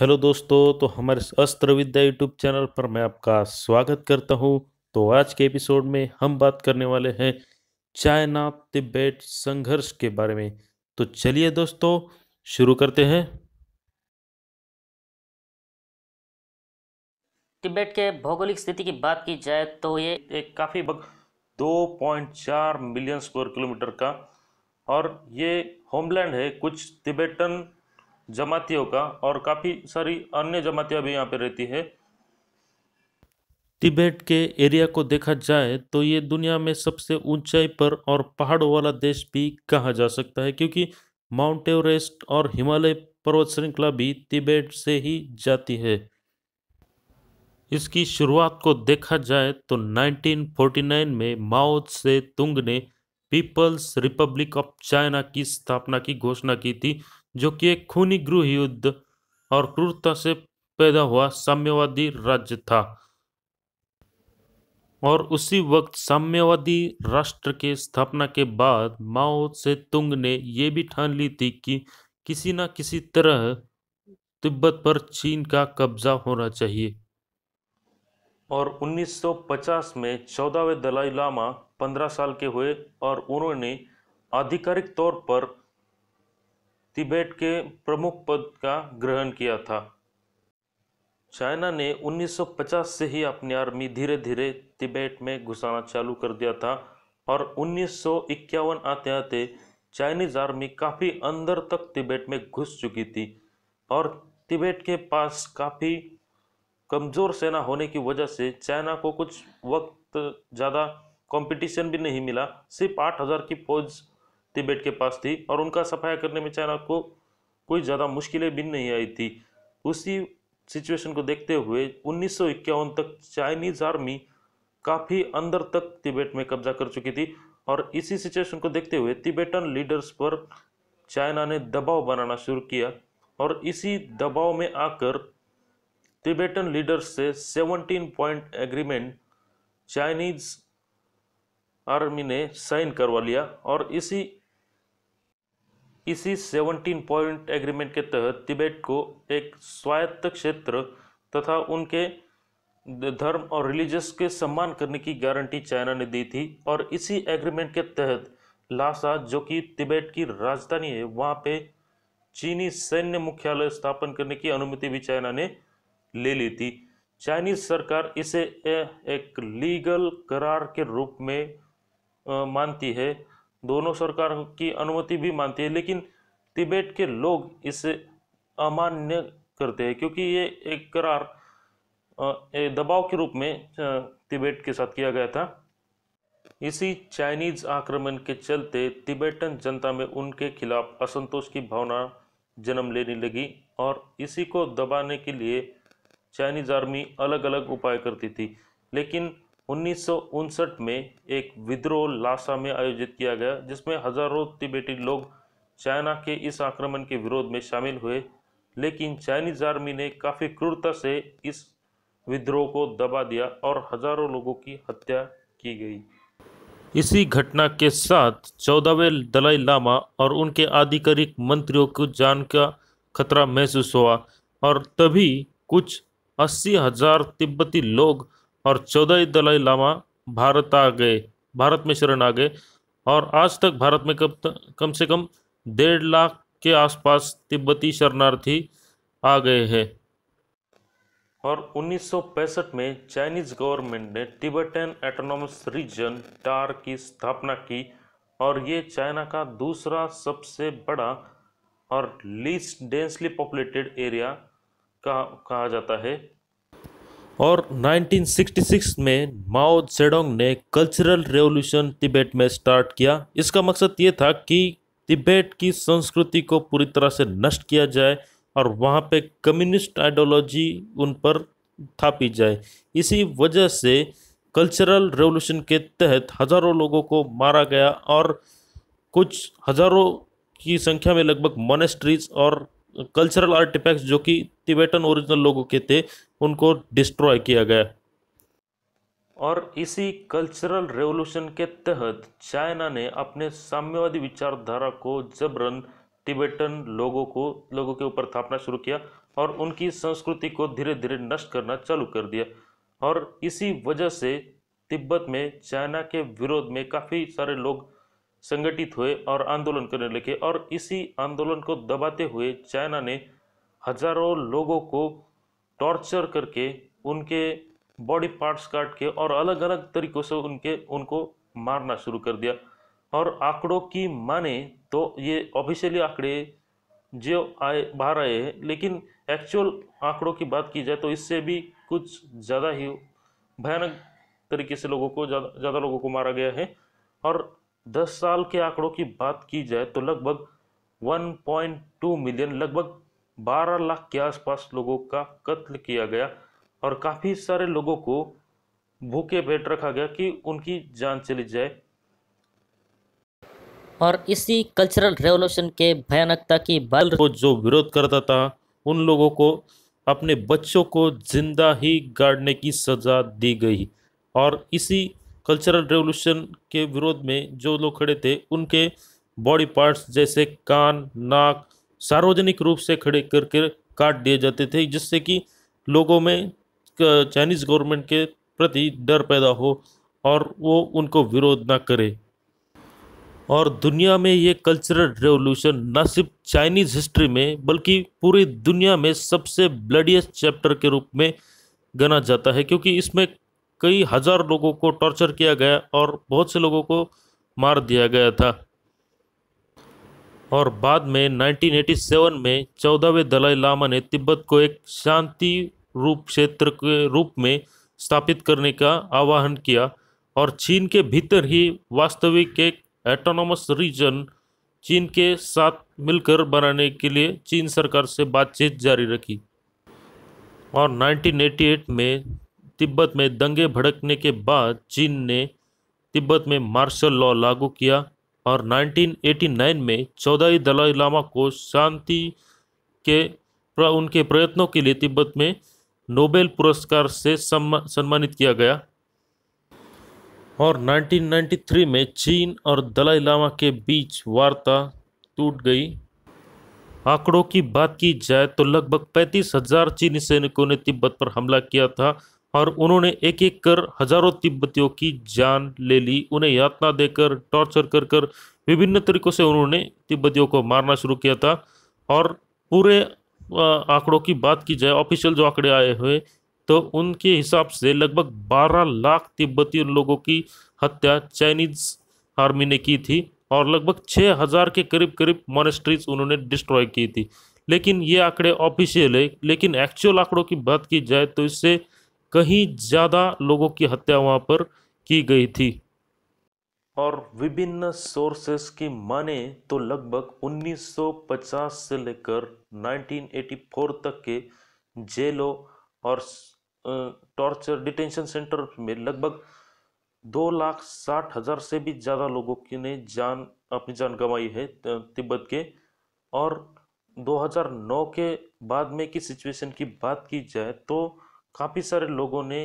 hello दोस्तों तो हमारे अस्त्र विद्या यूट्यूब चैनल पर मैं आपका स्वागत करता हूं तो आज के एपिसोड में हम बात करने वाले हैं चाइना तिब्बत संघर्ष के बारे में तो चलिए दोस्तों शुरू करते हैं तिब्बत के भौगोलिक स्थिति की बात की जाए तो ये एक काफ़ी दो पॉइंट चार मिलियन स्क्वायर किलोमीटर का और ये होमलैंड है कुछ तिबेटन जमातियों का और काफ़ी सारी अन्य जमातियाँ भी यहाँ पे रहती है तिबेट के एरिया को देखा जाए तो ये दुनिया में सबसे ऊंचाई पर और पहाड़ों वाला देश भी कहा जा सकता है क्योंकि माउंट एवरेस्ट और हिमालय पर्वत श्रृंखला भी तिबेट से ही जाती है इसकी शुरुआत को देखा जाए तो 1949 में माओ से तुंग ने पीपल्स रिपब्लिक ऑफ चाइना की स्थापना की घोषणा की थी जो कि एक खूनी गृह युद्ध और क्रूरता से पैदा हुआ साम्यवादी राज्य था और उसी वक्त साम्यवादी राष्ट्र के स्थापना के बाद माओ से तुंग ने यह भी ठान ली थी कि किसी न किसी तरह तिब्बत पर चीन का कब्जा होना चाहिए और 1950 में चौदहवें दलाई लामा पंद्रह साल के हुए और उन्होंने आधिकारिक तौर पर तिब्बत के प्रमुख पद का ग्रहण किया था चाइना ने 1950 से ही अपनी आर्मी धीरे धीरे तिब्बत में घुसाना चालू कर दिया था और उन्नीस आते आते चाइनीज आर्मी काफ़ी अंदर तक तिब्बत में घुस चुकी थी और तिब्बत के पास काफ़ी कमज़ोर सेना होने की वजह से चाइना को कुछ वक्त ज़्यादा कंपटीशन भी नहीं मिला सिर्फ 8000 की फौज तिब्बत के पास थी और उनका सफाया करने में चाइना को कोई ज़्यादा मुश्किलें भी नहीं आई थी उसी सिचुएशन को देखते हुए उन्नीस तक चाइनीज़ आर्मी काफ़ी अंदर तक तिब्बत में कब्जा कर चुकी थी और इसी सिचुएशन को देखते हुए तिब्बतन लीडर्स पर चाइना ने दबाव बनाना शुरू किया और इसी दबाव में आकर तिब्बतन लीडर्स से 17 पॉइंट एग्रीमेंट चाइनीज आर्मी ने साइन करवा लिया और इसी इसी 17 पॉइंट एग्रीमेंट के तहत तिबेट को एक स्वायत्त क्षेत्र तथा उनके धर्म और रिलीजस के सम्मान करने की गारंटी चाइना ने दी थी और इसी एग्रीमेंट के तहत लासा जो कि तिबेट की राजधानी है वहाँ पे चीनी सैन्य मुख्यालय स्थापन करने की अनुमति भी चाइना ने ले ली थी चाइनीज सरकार इसे एक लीगल करार के रूप में मानती है दोनों सरकार की अनुमति भी मानती है लेकिन तिबेट के लोग इसे अमान्य करते हैं क्योंकि ये एक करार दबाव के रूप में तिबेट के साथ किया गया था इसी चाइनीज आक्रमण के चलते तिबेटन जनता में उनके खिलाफ असंतोष की भावना जन्म लेने लगी और इसी को दबाने के लिए चाइनीज आर्मी अलग अलग उपाय करती थी लेकिन उन्नीस में एक विद्रोह लासा में आयोजित किया गया जिसमें हजारों तिब्बती लोग चाइना के इस आक्रमण के विरोध में शामिल हुए लेकिन चाइनीज आर्मी ने काफ़ी क्रूरता से इस विद्रोह को दबा दिया और हजारों लोगों की हत्या की गई इसी घटना के साथ चौदहवें दलाई लामा और उनके आधिकारिक मंत्रियों को जान का खतरा महसूस हुआ और तभी कुछ अस्सी हजार तिब्बती लोग और चौदह दलाई लामा भारत आ गए भारत में शरण आ गए और आज तक भारत में कब कम से कम डेढ़ लाख के आसपास तिब्बती शरणार्थी आ गए हैं और 1965 में चाइनीज गवर्नमेंट ने तिब्बतन एटोनॉमस रीजन टार की स्थापना की और ये चाइना का दूसरा सबसे बड़ा और लीस्ट डेंसली पॉपुलेटेड एरिया कहा जाता है और 1966 में माओ सेडोंग ने कल्चरल रेवोल्यूशन तिब्बत में स्टार्ट किया इसका मकसद ये था कि तिब्बत की संस्कृति को पूरी तरह से नष्ट किया जाए और वहाँ पे कम्युनिस्ट आइडियोलॉजी उन पर थापी जाए इसी वजह से कल्चरल रेवोल्यूशन के तहत हज़ारों लोगों को मारा गया और कुछ हज़ारों की संख्या में लगभग मोनेस्ट्रीज और कल्चरल आर्टिफैक्ट्स जो कि तिबेटन ओरिजिनल लोगों के थे उनको डिस्ट्रॉय किया गया और इसी कल्चरल रेवोल्यूशन के तहत चाइना ने अपने साम्यवादी विचारधारा को जबरन टिबेटन लोगों को लोगों के ऊपर थापना शुरू किया और उनकी संस्कृति को धीरे धीरे नष्ट करना चालू कर दिया और इसी वजह से तिब्बत में चाइना के विरोध में काफ़ी सारे लोग संगठित हुए और आंदोलन करने लगे और इसी आंदोलन को दबाते हुए चाइना ने हजारों लोगों को टॉर्चर करके उनके बॉडी पार्ट्स काट के और अलग अलग तरीक़ों से उनके उनको मारना शुरू कर दिया और आंकड़ों की माने तो ये ऑफिशियली आंकड़े जो आए बाहर आए हैं लेकिन एक्चुअल आंकड़ों की बात की जाए तो इससे भी कुछ ज़्यादा ही भयानक तरीके से लोगों को ज़्यादा ज़्यादा लोगों को मारा गया है और 10 साल के आंकड़ों की बात की जाए तो लगभग 1.2 मिलियन लगभग बारह लाख के आसपास लोगों का कत्ल किया गया और काफ़ी सारे लोगों को भूखे पेट रखा गया कि उनकी जान चली जाए और इसी कल्चरल रेवोल्यूशन के भयानकता की बाल को जो विरोध करता था उन लोगों को अपने बच्चों को जिंदा ही गाड़ने की सज़ा दी गई और इसी कल्चरल रेवोल्यूशन के विरोध में जो लोग खड़े थे उनके बॉडी पार्ट्स जैसे कान नाक सार्वजनिक रूप से खड़े करके काट दिए जाते थे जिससे कि लोगों में चाइनीज़ गवर्नमेंट के प्रति डर पैदा हो और वो उनको विरोध ना करे और दुनिया में ये कल्चरल रेवोल्यूशन न सिर्फ चाइनीज़ हिस्ट्री में बल्कि पूरी दुनिया में सबसे ब्लडियस्ट चैप्टर के रूप में गना जाता है क्योंकि इसमें कई हज़ार लोगों को टॉर्चर किया गया और बहुत से लोगों को मार दिया गया था और बाद में 1987 में चौदहवें दलाई लामा ने तिब्बत को एक शांति रूप क्षेत्र के रूप में स्थापित करने का आह्वान किया और चीन के भीतर ही वास्तविक एक एटोनोमस रीजन चीन के साथ मिलकर बनाने के लिए चीन सरकार से बातचीत जारी रखी और 1988 में तिब्बत में दंगे भड़कने के बाद चीन ने तिब्बत में मार्शल लॉ लागू किया और 1989 में चौदाई दलाई लामा को शांति के उनके प्रयत्नों के लिए तिब्बत में नोबेल पुरस्कार से सम्मानित किया गया और 1993 में चीन और दलाई लामा के बीच वार्ता टूट गई आंकड़ों की बात की जाए तो लगभग पैंतीस हजार चीनी सैनिकों ने तिब्बत पर हमला किया था और उन्होंने एक एक कर हजारों तिब्बतियों की जान ले ली उन्हें यातना देकर टॉर्चर कर कर विभिन्न तरीकों से उन्होंने तिब्बतियों को मारना शुरू किया था और पूरे आंकड़ों की बात की जाए ऑफिशियल जो आंकड़े आए हुए तो उनके हिसाब से लगभग 12 लाख तिब्बती लोगों की हत्या चाइनीज आर्मी ने की थी और लगभग 6000 के करीब करीब मोनेस्ट्रीज उन्होंने डिस्ट्रॉय की थी लेकिन ये आंकड़े ऑफिशियल है लेकिन एक्चुअल आंकड़ों की बात की जाए तो इससे कहीं ज़्यादा लोगों की हत्या वहाँ पर की गई थी और विभिन्न सोर्सेस की माने तो लगभग 1950 से लेकर 1984 तक के जेलों और टॉर्चर डिटेंशन सेंटर में लगभग दो लाख साठ हजार से भी ज़्यादा लोगों की ने जान अपनी जान गंवाई है तिब्बत के और 2009 के बाद में की सिचुएशन की बात की जाए तो काफ़ी सारे लोगों ने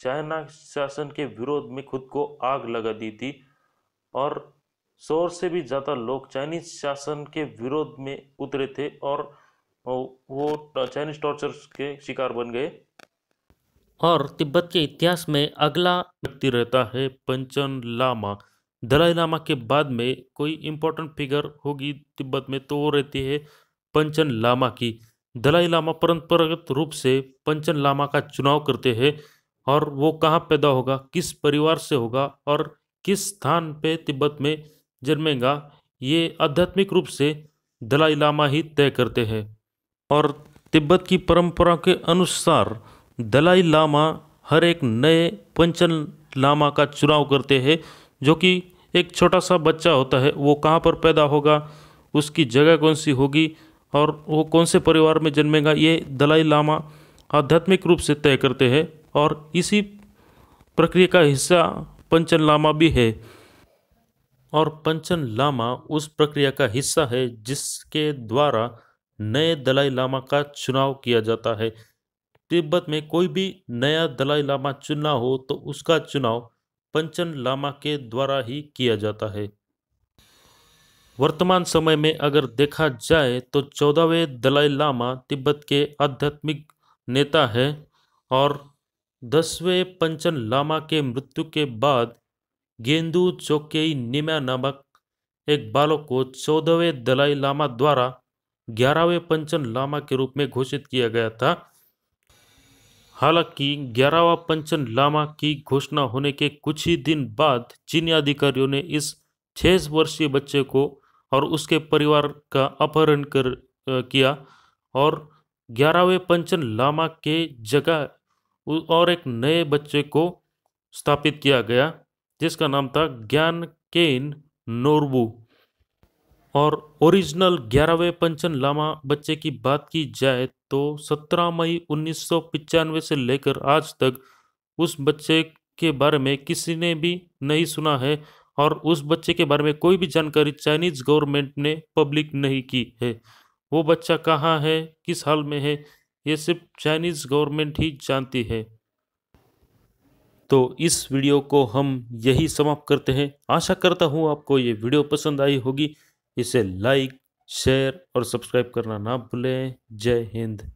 चाइना शासन के विरोध में खुद को आग लगा दी थी और सौ से भी ज़्यादा लोग चाइनीज शासन के विरोध में उतरे थे और वो चाइनीज टॉर्चर के शिकार बन गए और तिब्बत के इतिहास में अगला व्यक्ति रहता है पंचन लामा दलाई लामा के बाद में कोई इम्पोर्टेंट फिगर होगी तिब्बत में तो वो रहती है पंचन लामा की दलाई लामा परंपरागत रूप से पंचन लामा का चुनाव करते हैं और वो कहाँ पैदा होगा किस परिवार से होगा और किस स्थान पे तिब्बत में जन्मेगा ये आध्यात्मिक रूप से दलाई लामा ही तय करते हैं और तिब्बत की परंपरा के अनुसार दलाई लामा हर एक नए पंचन लामा का चुनाव करते हैं जो कि एक छोटा सा बच्चा होता है वो कहाँ पर पैदा होगा उसकी जगह कौन सी होगी और वो कौन से परिवार में जन्मेगा ये दलाई लामा आध्यात्मिक रूप से तय करते हैं और इसी प्रक्रिया का हिस्सा पंचन लामा भी है और पंचन लामा उस प्रक्रिया का हिस्सा है जिसके द्वारा नए दलाई लामा का चुनाव किया जाता है तिब्बत में कोई भी नया दलाई लामा चुनना हो तो उसका चुनाव पंचन लामा के द्वारा ही किया जाता है वर्तमान समय में अगर देखा जाए तो चौदहवें दलाई लामा तिब्बत के आध्यात्मिक नेता है और दसवें पंचन लामा के मृत्यु के बाद गेंदु चौके निम्या नामक एक बालक को चौदहवें दलाई लामा द्वारा ग्यारहवें पंचन लामा के रूप में घोषित किया गया था हालांकि ग्यारहवा पंचन लामा की घोषणा होने के कुछ ही दिन बाद चीनी अधिकारियों ने इस छः वर्षीय बच्चे को और उसके परिवार का अपहरण कर किया और ग्यारहवें पंचन लामा के जगह और एक नए बच्चे को स्थापित किया गया जिसका नाम था ज्ञान केन नोरबू और ओरिजिनल ग्यारहवें पंचन लामा बच्चे की बात की जाए तो 17 मई उन्नीस से लेकर आज तक उस बच्चे के बारे में किसी ने भी नहीं सुना है और उस बच्चे के बारे में कोई भी जानकारी चाइनीज गवर्नमेंट ने पब्लिक नहीं की है वो बच्चा कहाँ है किस हाल में है ये सिर्फ चाइनीज गवर्नमेंट ही जानती है तो इस वीडियो को हम यही समाप्त करते हैं आशा करता हूँ आपको ये वीडियो पसंद आई होगी इसे लाइक शेयर और सब्सक्राइब करना ना भूलें जय हिंद